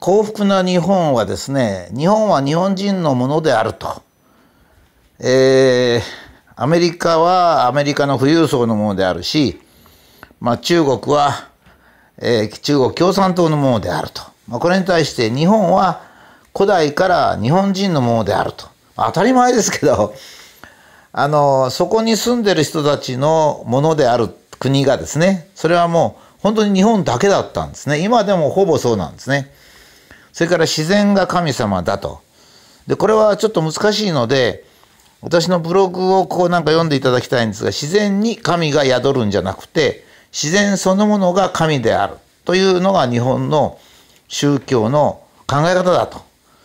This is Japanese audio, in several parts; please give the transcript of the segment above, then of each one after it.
幸福な日本はですね日本は日本人のものであると、えー、アメリカはアメリカの富裕層のものであるし、まあ、中国は、えー、中国共産党のものであると、まあ、これに対して日本は古代から日本人のものであると、当たり前ですけどあのそこに住んでる人たちのものである国がですねそれはもう本当に日本だけだったんですね今でもほぼそうなんですね。それから自然が神様だと。で、これはちょっと難しいので、私のブログをこうなんか読んでいただきたいんですが、自然に神が宿るんじゃなくて、自然そのものが神であるというのが日本の宗教の考え方だと。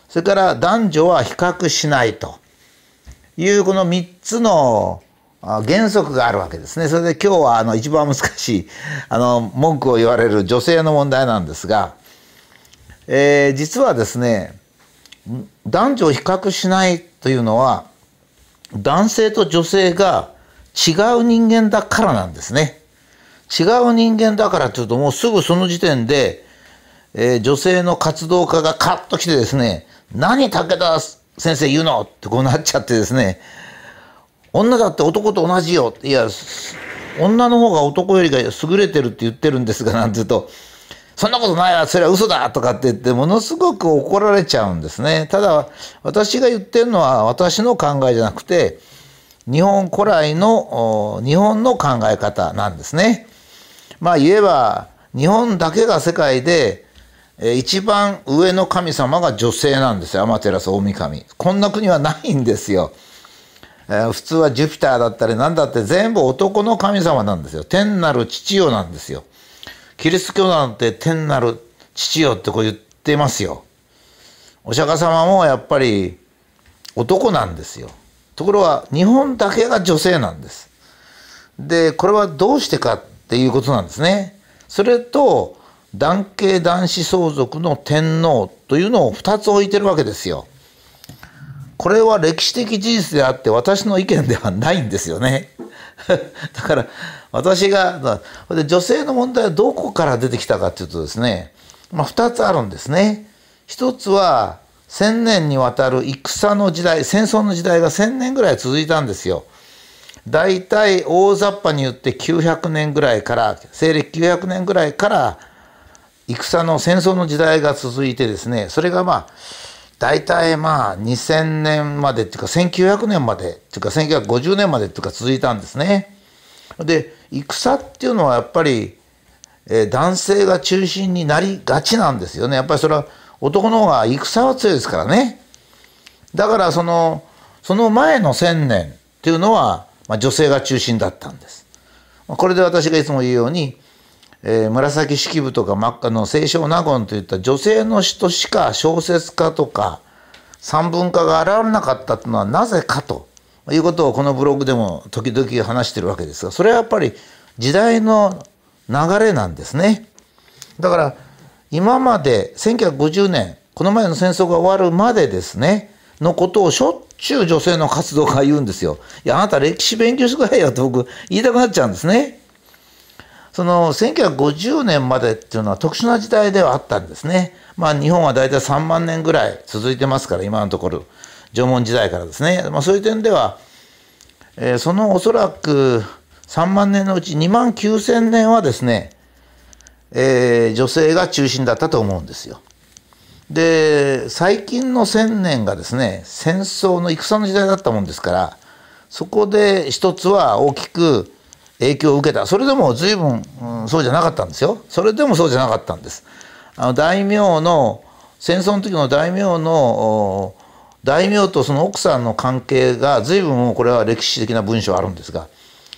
それから男女は比較しないというこの3つの原則があるわけですね。それで今日はあの一番難しいあの文句を言われる女性の問題なんですが、えー、実はですね男女を比較しないというのは男性と女性が違う人間だからなんですね。違う人間だからというともうすぐその時点で、えー、女性の活動家がカッと来てですね「何武田先生言うの!」ってこうなっちゃってですね「女だって男と同じよ」いや女の方が男よりが優れてるって言ってるんですがなんて言うと。そんなことないわ、それは嘘だとかって言って、ものすごく怒られちゃうんですね。ただ、私が言ってるのは私の考えじゃなくて、日本古来の、日本の考え方なんですね。まあ言えば、日本だけが世界で、一番上の神様が女性なんですよ。アマテラス大神。こんな国はないんですよ。普通はジュピターだったり何だって全部男の神様なんですよ。天なる父よなんですよ。キリスト教なんて天なる父よってこう言ってますよ。お釈迦様もやっぱり男なんですよ。ところが日本だけが女性なんです。で、これはどうしてかっていうことなんですね。それと男系男子相続の天皇というのを2つ置いてるわけですよ。これは歴史的事実であって私の意見ではないんですよね。だから私がで女性の問題はどこから出てきたかっていうとですね、まあ、2つあるんですね。一つは1,000年にわたる戦の時代戦争の時代が1,000年ぐらい続いたんですよ。大体大雑把に言って900年ぐらいから西暦900年ぐらいから戦の戦争の時代が続いてですねそれがまあ大体まあ2000年までっていうか1900年までっていうか1950年までっていうか続いたんですね。で戦っていうのはやっぱり、えー、男性が中心になりがちなんですよね。やっぱりそれは男の方が戦は強いですからね。だからそのその前の1000年っていうのは、まあ、女性が中心だったんです。これで私がいつも言うようにえー、紫式部とか真っ赤の清少納言といった女性の人しか小説家とか三文化が現れなかったというのはなぜかということをこのブログでも時々話してるわけですがそれはやっぱり時代の流れなんですね。だから今まで1950年この前の戦争が終わるまでですねのことをしょっちゅう女性の活動家が言うんですよ。いやあなた歴史勉強してくださいよって僕言いたくなっちゃうんですね。その1950年までっていうのは特殊な時代ではあったんですね。まあ日本は大体3万年ぐらい続いてますから、今のところ、縄文時代からですね。まあそういう点では、えー、そのおそらく3万年のうち2万9000年はですね、えー、女性が中心だったと思うんですよ。で、最近の1000年がですね、戦争の戦の時代だったもんですから、そこで一つは大きく影響を受けたそれでも随分、うん、そうじゃなかったんですよそれでもそうじゃなかったんですあの大名の戦争の時の大名の大名とその奥さんの関係が随分もうこれは歴史的な文章あるんですが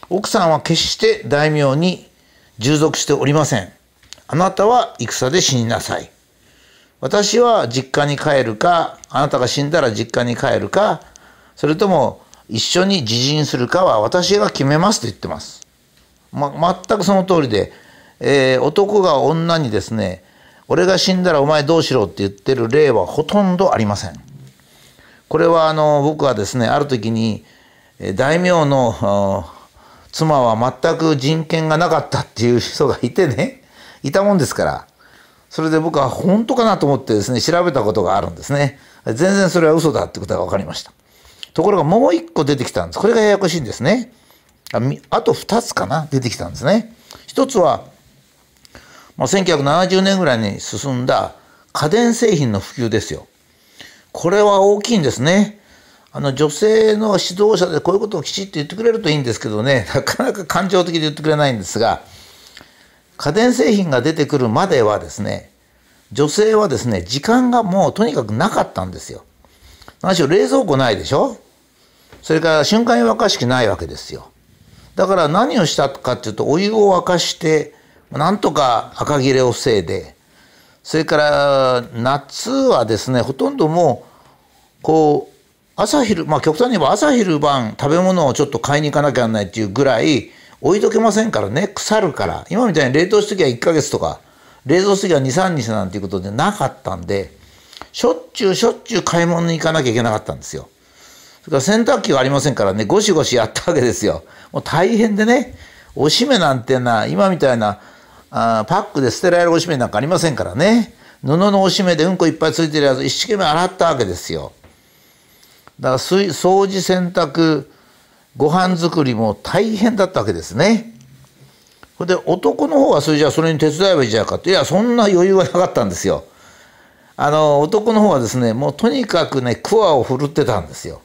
奥さんは決して大名に従属しておりませんあなたは戦で死になさい私は実家に帰るかあなたが死んだら実家に帰るかそれとも一緒に自陣するかは私が決めますと言ってますま、全くその通りで、えー、男が女にですね俺が死んだらお前どうしろって言ってる例はほとんどありません。これはあの僕はですねある時に大名の妻は全く人権がなかったっていう人がいてねいたもんですからそれで僕は本当かなと思ってですね調べたことがあるんですね全然それは嘘だってことが分かりましたところがもう一個出てきたんですこれがややこしいんですねああと2つかな出てきたんですね。1つは、まあ、1970年ぐらいに進んだ家電製品の普及ですよ。これは大きいんですね。あの女性の指導者でこういうことをきちっと言ってくれるといいんですけどねなかなか感情的で言ってくれないんですが家電製品が出てくるまではですね女性はですね時間がもうとにかくなかったんですよ。何しろ冷蔵庫ないでしょそれから瞬間夜明かし器ないわけですよ。だから何をしたかっていうとお湯を沸かしてなんとか赤切れを防いでそれから夏はですねほとんどもうこう朝昼まあ極端に言えば朝昼晩食べ物をちょっと買いに行かなきゃなんないっていうぐらい置いとけませんからね腐るから今みたいに冷凍しときゃ1ヶ月とか冷蔵しときゃ23日なんていうことでなかったんでしょっちゅうしょっちゅう買い物に行かなきゃいけなかったんですよ。それから洗濯機はありませんからね、ゴシゴシやったわけですよ。もう大変でね、おしめなんてな、今みたいな、あパックで捨てられるおしめなんかありませんからね。布のおしめでうんこいっぱいついてるやつ一生懸命洗ったわけですよ。だから掃除洗濯ご飯作りも大変だったわけですね。それで男の方はそれじゃあそれに手伝えばいいじゃないかっていやそんな余裕はなかったんですよ。あの男の方はですねもうとにかくねクワを振るってたんですよ。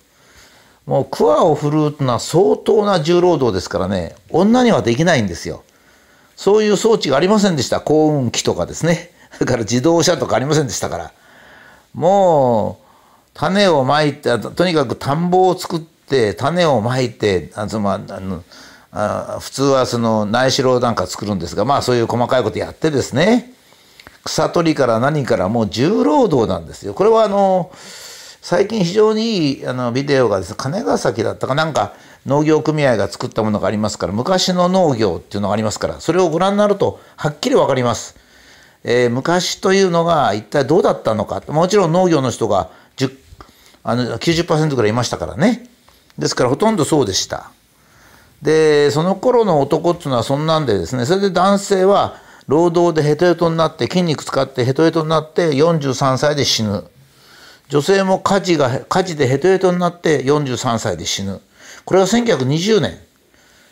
もう桑を振るうのは相当な重労働ですからね女にはできないんですよそういう装置がありませんでした幸運機とかですね だから自動車とかありませんでしたからもう種をまいてとにかく田んぼを作って種をまいてあの、あのあ普通はその内代なんか作るんですがまあそういう細かいことやってですね草取りから何からもう重労働なんですよ。これはあの最近非常にいいあのビデオがですね金ヶ崎だったかなんか農業組合が作ったものがありますから昔の農業っていうのがありますからそれをご覧になるとはっきり分かります。えー、昔というのが一体どうだったのかもちろん農業の人があの90%ぐらいいましたからねですからほとんどそうでしたでその頃の男っていうのはそんなんでですねそれで男性は労働でヘトヘトになって筋肉使ってヘトヘトになって43歳で死ぬ女性も火事が火事でヘトヘトになって43歳で死ぬこれは1920年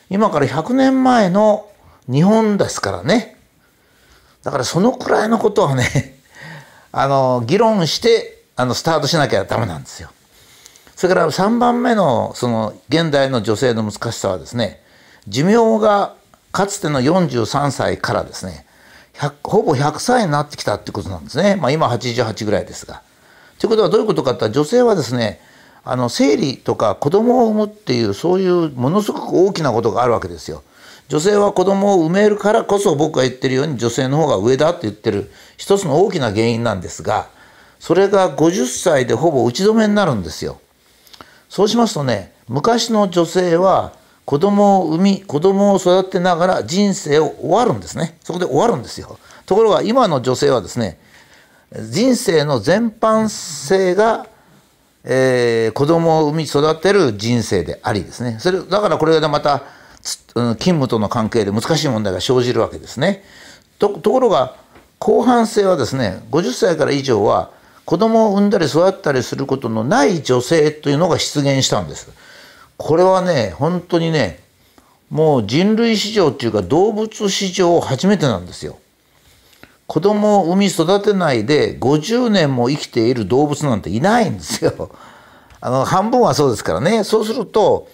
今から100年前の日本ですからねだからそのくらいのことはね あの議論してあのスタートしなきゃダメなんですよ。それから3番目のその現代の女性の難しさはですね寿命がかつての43歳からですねほぼ100歳になってきたってことなんですね、まあ、今88ぐらいですが。ということはどういうことかって女性はですねあの生理とか子供を産むっていうそういうものすごく大きなことがあるわけですよ。女性は子供を産めるからこそ僕が言ってるように女性の方が上だって言ってる一つの大きな原因なんですがそれが50歳でほぼ打ち止めになるんですよ。そうしますとね昔の女性は子供を産み子供を育てながら人生を終わるんですねそこで終わるんですよ。ところが今の女性はですね人生の全般性が、えー、子供を産み育てる人生でありですねそれだからこれがまた、勤務との関係で難しい問題が生じるわけですね。ところが後半性はですね50歳から以上は子供を産んだり育ったりすることのない女性というのが出現したんです。これはね本当にねもう人類史上っていうか動物史上初めてなんですよ。子供を産み育てないで50年も生きている動物なんていないんですよ。あの半分はそうですからねそうすると、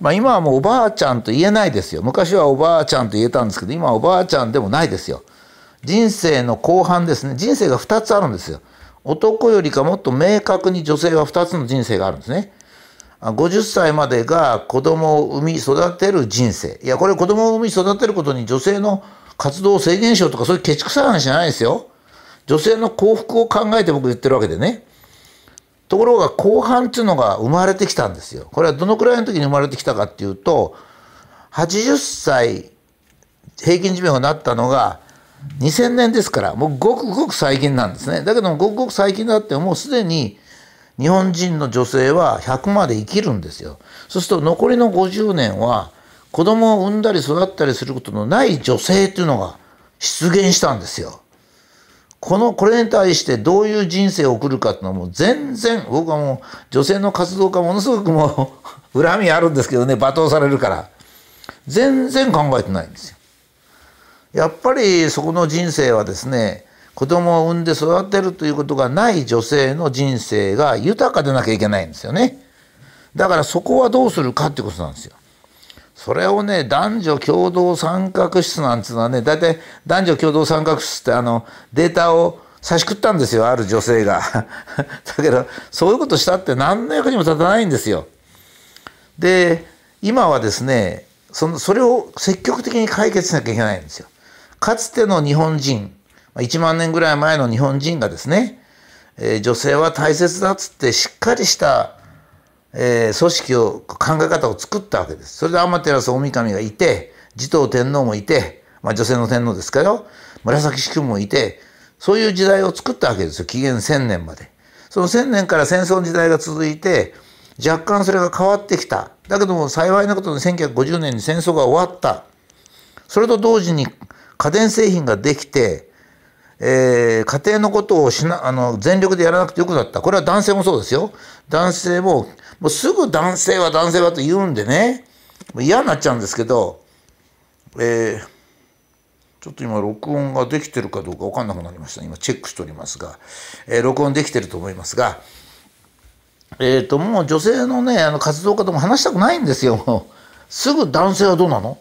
まあ、今はもうおばあちゃんと言えないですよ昔はおばあちゃんと言えたんですけど今はおばあちゃんでもないですよ人生の後半ですね人生が2つあるんですよ男よりかもっと明確に女性は2つの人生があるんですね50歳までが子供を産み育てる人生いやこれ子供を産み育てることに女性の活動を制限しようとかそういうケチくさい話じゃないですよ。女性の幸福を考えて僕言ってるわけでね。ところが後半っていうのが生まれてきたんですよ。これはどのくらいの時に生まれてきたかっていうと80歳平均寿命がなったのが2000年ですからもうごくごく最近なんですね。だけどもごくごく最近だってもうすでに日本人の女性は100まで生きるんですよ。そうすると残りの50年は子供を産んだり育ったりすることのない女性っていうのが出現したんですよ。この、これに対してどういう人生を送るかっていうのはもう全然、僕はもう女性の活動家ものすごくもう 恨みあるんですけどね、罵倒されるから。全然考えてないんですよ。やっぱりそこの人生はですね、子供を産んで育てるということがない女性の人生が豊かでなきゃいけないんですよね。だからそこはどうするかってことなんですよ。それをね、男女共同参画室なんつうのはね、大体男女共同参画室ってあの、データを差し食ったんですよ、ある女性が。だけど、そういうことしたって何の役にも立たないんですよ。で、今はですね、その、それを積極的に解決しなきゃいけないんですよ。かつての日本人、1万年ぐらい前の日本人がですね、えー、女性は大切だっつってしっかりしたえー、組織を考え方を作ったわけです。それで天照大神がいて持統天皇もいて、まあ、女性の天皇ですからよ紫式部もいてそういう時代を作ったわけですよ紀元1,000年まで。その1,000年から戦争の時代が続いて若干それが変わってきた。だけども幸いなことに1950年に戦争が終わった。それと同時に家電製品ができてえー、家庭のことをしなあの全力でやらなくてよくなったこれは男性もそうですよ男性ももうすぐ男性は男性はと言うんでね嫌になっちゃうんですけど、えー、ちょっと今録音ができてるかどうか分かんなくなりました今チェックしておりますが、えー、録音できてると思いますが、えー、ともう女性のねあの活動家とも話したくないんですよすぐ男性はどうなの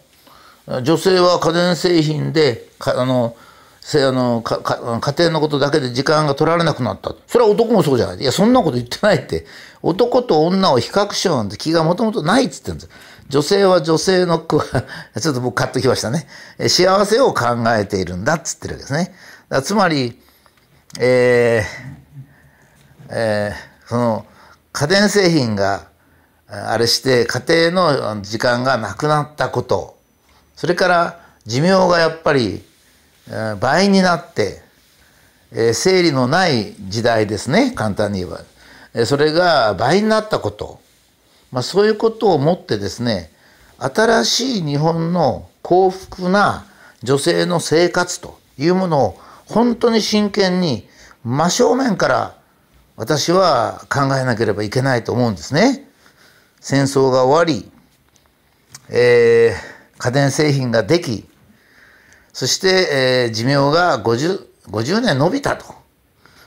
女性は家電製品であのせあのかか家庭のことだけで時間が取られなくなったそれは男もそうじゃないいやそんなこと言ってないって男と女を比較しようなんて気がもともとないっつってんです女性は女性の ちょっと僕買っときましたね幸せを考えているんだっつってるわけですねつまりえー、えー、その家電製品があれして家庭の時間がなくなったことそれから寿命がやっぱり倍になって、え生理のない時代ですね簡単に言えば、えそれが倍になったこと、まあ、そういうことをもってですね新しい日本の幸福な女性の生活というものを本当に真剣に真正面から私は考えなければいけないと思うんですね。戦争が終わり、えー、家電製品ができそして、えー、寿命が 50, 50年伸びたと。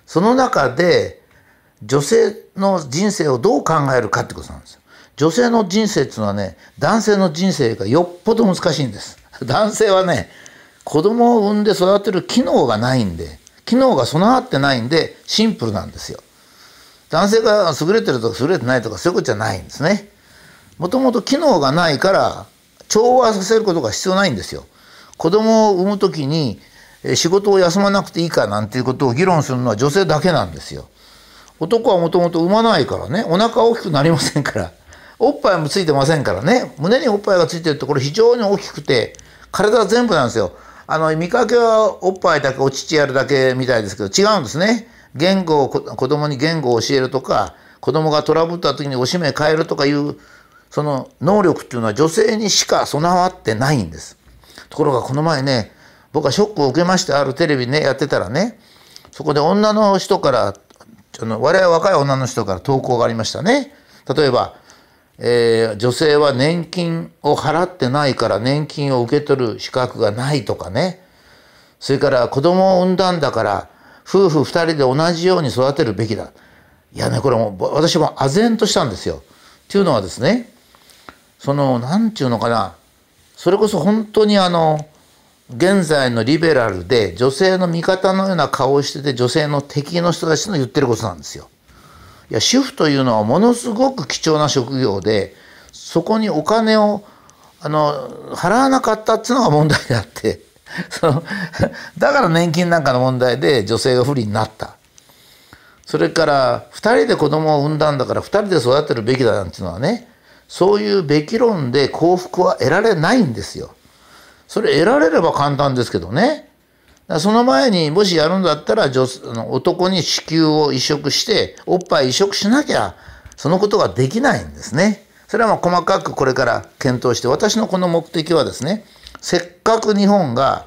その中で、女性の人生をどう考えるかってことなんですよ。女性の人生っていうのはね、男性の人生がよっぽど難しいんです。男性はね、子供を産んで育てる機能がないんで、機能が備わってないんで、シンプルなんですよ。男性が優れてるとか優れてないとかそういうことじゃないんですね。もともと機能がないから、調和させることが必要ないんですよ。子供を産む時に仕事を休まなくていいかなんていうことを議論するのは女性だけなんですよ。男はもともと産まないからねお腹大きくなりませんからおっぱいもついてませんからね胸におっぱいがついてるところ非常に大きくて体全部なんですよ。あの見かけはおっぱいだけお乳やるだけみたいですけど違うんですね。言語を子供に言語を教えるとか子供がトラブった時におしめ変えるとかいうその能力っていうのは女性にしか備わってないんです。ところがこの前ね、僕はショックを受けまして、あるテレビね、やってたらね、そこで女の人から、あの我々若い女の人から投稿がありましたね。例えば、えー、女性は年金を払ってないから年金を受け取る資格がないとかね。それから子供を産んだんだから夫婦2人で同じように育てるべきだ。いやね、これも私も唖然としたんですよ。っていうのはですね、その、なんちゅうのかな、それこそ本当にあの現在のリベラルで女性の味方のような顔をしてて女性の敵の人たちの言ってることなんですよ。いや主婦というのはものすごく貴重な職業でそこにお金をあの払わなかったっていうのが問題であって そのだから年金なんかの問題で女性が不利になった。それから2人で子供を産んだんだから2人で育てるべきだなんていうのはねそういうべき論で幸福は得られないんですよ。それ得られれば簡単ですけどね。その前にもしやるんだったら女男に子宮を移植しておっぱい移植しなきゃそのことができないんですね。それはまあ細かくこれから検討して私のこの目的はですねせっかく日本が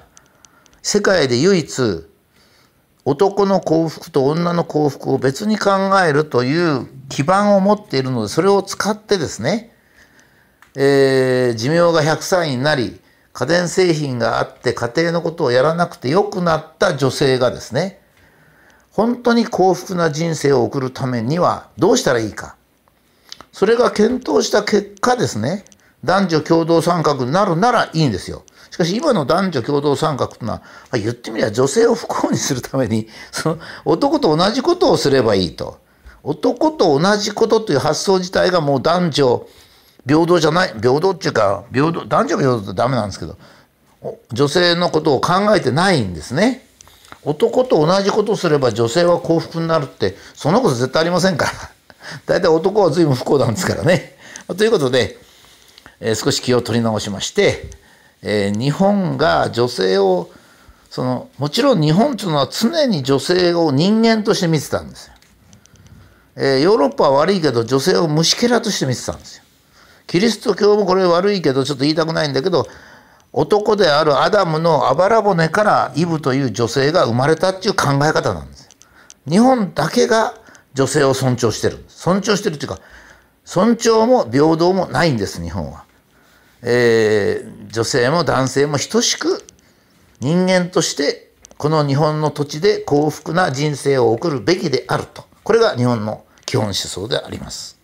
世界で唯一男の幸福と女の幸福を別に考えるという基盤を持っているのでそれを使ってですね、えー、寿命が100歳になり家電製品があって家庭のことをやらなくて良くなった女性がですね本当に幸福な人生を送るためにはどうしたらいいかそれが検討した結果ですね男女共同参画になるならいいんですよ。しかし今の男女共同参画というのは、言ってみれば女性を不幸にするために、その男と同じことをすればいいと。男と同じことという発想自体がもう男女平等じゃない、平等っていうか、平等、男女平等ってダメなんですけど、女性のことを考えてないんですね。男と同じことをすれば女性は幸福になるって、そんなこと絶対ありませんから。大体男は随分不幸なんですからね。ということで、えー、少し気を取り直しまして、えー、日本が女性をそのもちろん日本というのは常に女性を人間として見てたんですよ、えー、ヨーロッパは悪いけど女性を虫けらとして見てたんですよキリスト教もこれ悪いけどちょっと言いたくないんだけど男であるアダムのあばら骨からイブという女性が生まれたっていう考え方なんです日本だけが女性を尊重してる尊重してるっていうか尊重も平等もないんです日本はえー、女性も男性も等しく人間としてこの日本の土地で幸福な人生を送るべきであるとこれが日本の基本思想であります。